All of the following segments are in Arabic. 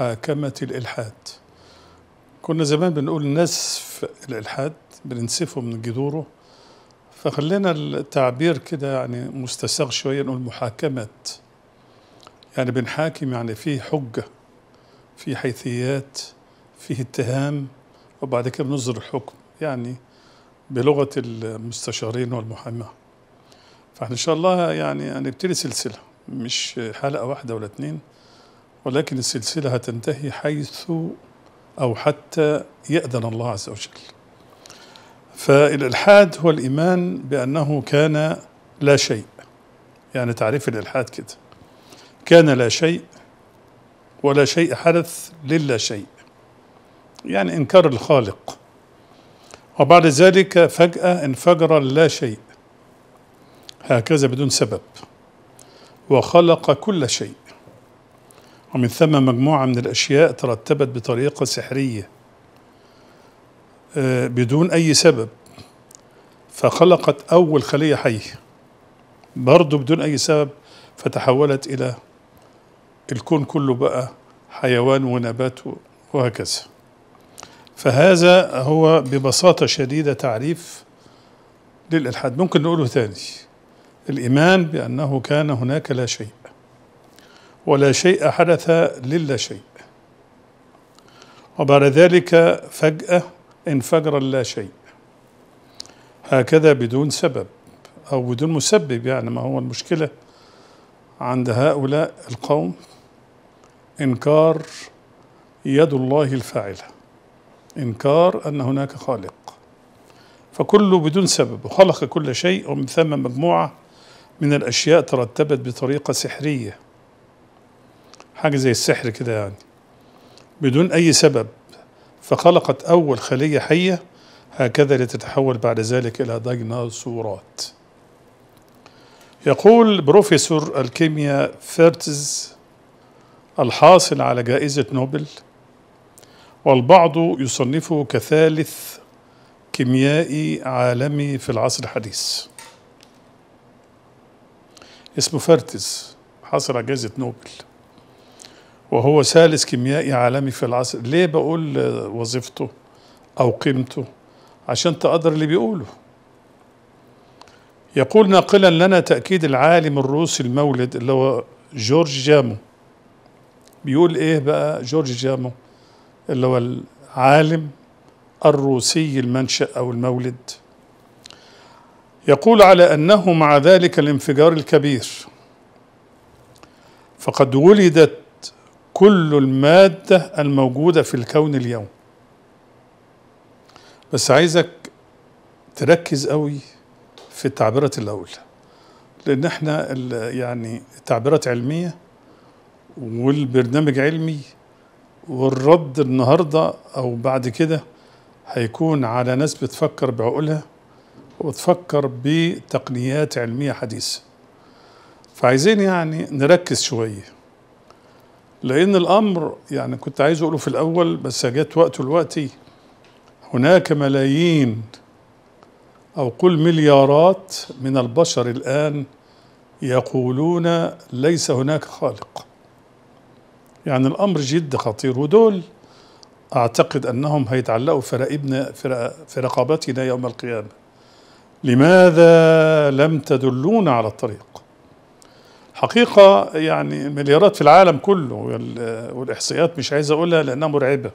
محاكمة الإلحاد كنا زمان بنقول نسف الإلحاد بننسفه من جذوره فخلينا التعبير كده يعني مستساغ شوية نقول محاكمة يعني بنحاكم يعني فيه حجة فيه حيثيات فيه اتهام وبعد كده بنصدر الحكم يعني بلغة المستشارين والمحاماة فاحنا إن شاء الله يعني هنبتدي سلسلة مش حلقة واحدة ولا اتنين ولكن السلسلة هتنتهي حيث أو حتى يأذن الله عز وجل فالإلحاد هو الإيمان بأنه كان لا شيء يعني تعريف الإلحاد كده كان لا شيء ولا شيء حدث للا شيء يعني إنكار الخالق وبعد ذلك فجأة انفجر لا شيء هكذا بدون سبب وخلق كل شيء ومن ثم مجموعة من الأشياء ترتبت بطريقة سحرية آه، بدون أي سبب فخلقت أول خلية حية برضه بدون أي سبب فتحولت إلى الكون كله بقى حيوان ونبات وهكذا فهذا هو ببساطة شديدة تعريف للإلحاد ممكن نقوله تاني الإيمان بأنه كان هناك لا شيء ولا شيء حدث للا شيء وبعد ذلك فجأة انفجر اللا شيء هكذا بدون سبب أو بدون مسبب يعني ما هو المشكلة عند هؤلاء القوم إنكار يد الله الفاعلة إنكار أن هناك خالق فكله بدون سبب خلق كل شيء ومن ثم مجموعة من الأشياء ترتبت بطريقة سحرية حاجة زي السحر كده يعني بدون أي سبب فخلقت أول خلية حية هكذا لتتحول بعد ذلك إلى ديناصورات يقول بروفيسور الكيمياء فيرتز الحاصل على جائزة نوبل والبعض يصنفه كثالث كيميائي عالمي في العصر الحديث اسمه فيرتز حصل على جائزة نوبل وهو ثالث كيميائي عالمي في العصر ليه بقول وظيفته أو قيمته عشان تقدر اللي بيقوله يقول ناقلا لنا تأكيد العالم الروسي المولد اللي هو جورج جامو بيقول ايه بقى جورج جامو اللي هو العالم الروسي المنشأ أو المولد يقول على أنه مع ذلك الانفجار الكبير فقد ولدت كل المادة الموجودة في الكون اليوم بس عايزك تركز قوي في التعبيرات الأول لأن احنا يعني التعبيرات علمية والبرنامج علمي والرد النهاردة أو بعد كده هيكون على ناس بتفكر بعقولها وتفكر بتقنيات علمية حديثة فعايزين يعني نركز شويه لأن الأمر يعني كنت عايز أقوله في الأول بس جت وقته الوقت إيه؟ هناك ملايين أو قل مليارات من البشر الآن يقولون ليس هناك خالق يعني الأمر جد خطير ودول أعتقد أنهم هيتعلقوا في, رقبنا في رقبتنا يوم القيامة لماذا لم تدلون على الطريق حقيقة يعني مليارات في العالم كله والإحصائيات مش عايز أقولها لأنها مرعبة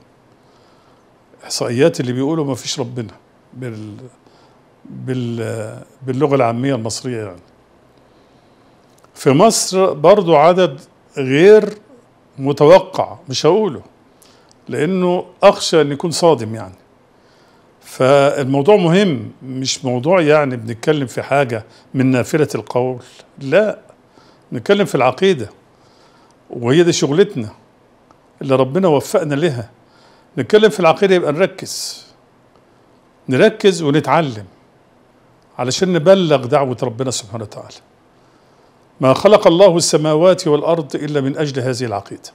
إحصائيات اللي بيقولوا ما فيش ربنا بال بال باللغة العامية المصرية يعني في مصر برضو عدد غير متوقع مش هقوله لأنه أخشى أن يكون صادم يعني فالموضوع مهم مش موضوع يعني بنتكلم في حاجة من نافلة القول لا نتكلم في العقيدة وهي دي شغلتنا اللي ربنا وفقنا لها نتكلم في العقيدة يبقى نركز نركز ونتعلم علشان نبلغ دعوة ربنا سبحانه وتعالى ما خلق الله السماوات والأرض إلا من أجل هذه العقيدة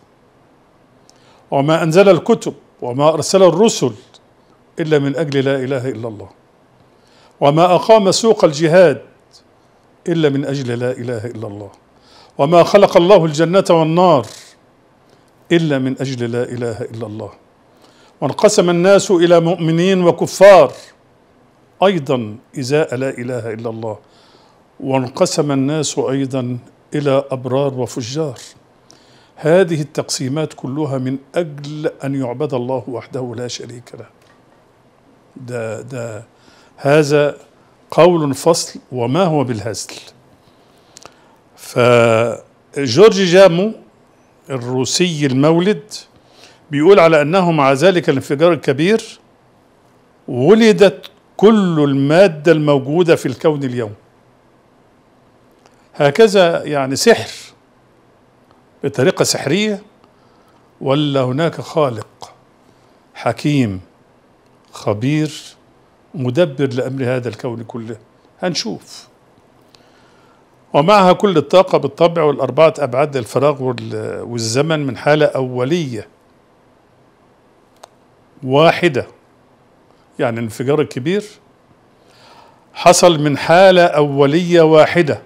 وما أنزل الكتب وما أرسل الرسل إلا من أجل لا إله إلا الله وما أقام سوق الجهاد إلا من أجل لا إله إلا الله وما خلق الله الجنة والنار إلا من أجل لا إله إلا الله وانقسم الناس إلى مؤمنين وكفار أيضا إزاء لا إله إلا الله وانقسم الناس أيضا إلى أبرار وفجار هذه التقسيمات كلها من أجل أن يعبد الله وحده لا شريك له ده ده هذا قول فصل وما هو بالهزل فجورج جامو الروسي المولد بيقول على أنه مع ذلك الانفجار الكبير ولدت كل المادة الموجودة في الكون اليوم هكذا يعني سحر بطريقة سحرية ولا هناك خالق حكيم خبير مدبر لأمر هذا الكون كله هنشوف ومعها كل الطاقة بالطبع والأربعة أبعاد للفراغ والزمن من حالة أولية واحدة يعني الانفجار الكبير حصل من حالة أولية واحدة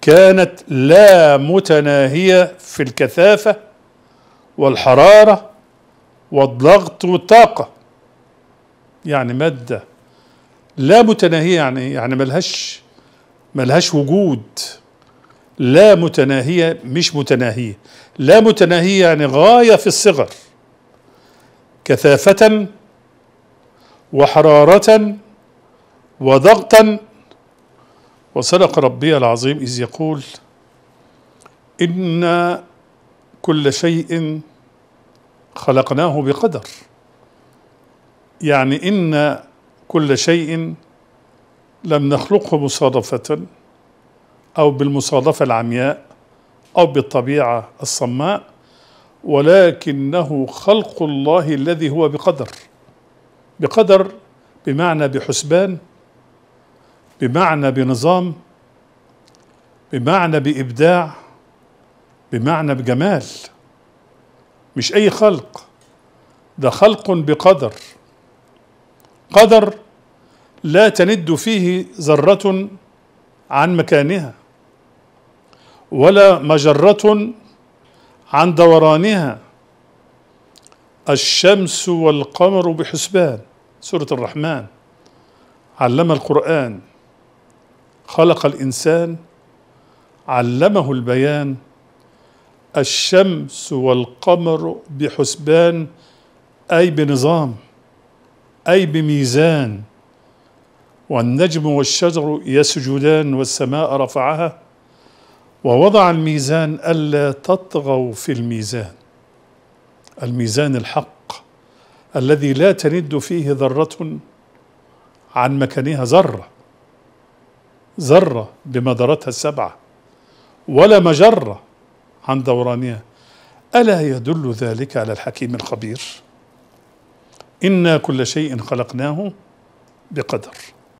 كانت لا متناهية في الكثافة والحرارة والضغط والطاقة يعني مادة لا متناهية يعني يعني ملهاش ملهاش وجود لا متناهية مش متناهية لا متناهية يعني غاية في الصغر كثافة وحرارة وضغطا وصدق ربي العظيم إذ يقول إن كل شيء خلقناه بقدر يعني إن كل شيء لم نخلقه مصادفة أو بالمصادفة العمياء أو بالطبيعة الصماء ولكنه خلق الله الذي هو بقدر بقدر بمعنى بحسبان بمعنى بنظام بمعنى بإبداع بمعنى بجمال مش أي خلق ده خلق بقدر قدر لا تند فيه ذرة عن مكانها ولا مجرة عن دورانها الشمس والقمر بحسبان سورة الرحمن علم القرآن خلق الإنسان علمه البيان الشمس والقمر بحسبان أي بنظام أي بميزان والنجم والشجر يسجدان والسماء رفعها ووضع الميزان ألا تطغوا في الميزان الميزان الحق الذي لا تند فيه ذرة عن مكانها ذرة ذرة بمداراتها السبعة ولا مجرة عن دورانها ألا يدل ذلك على الحكيم الخبير إنا كل شيء خلقناه بقدر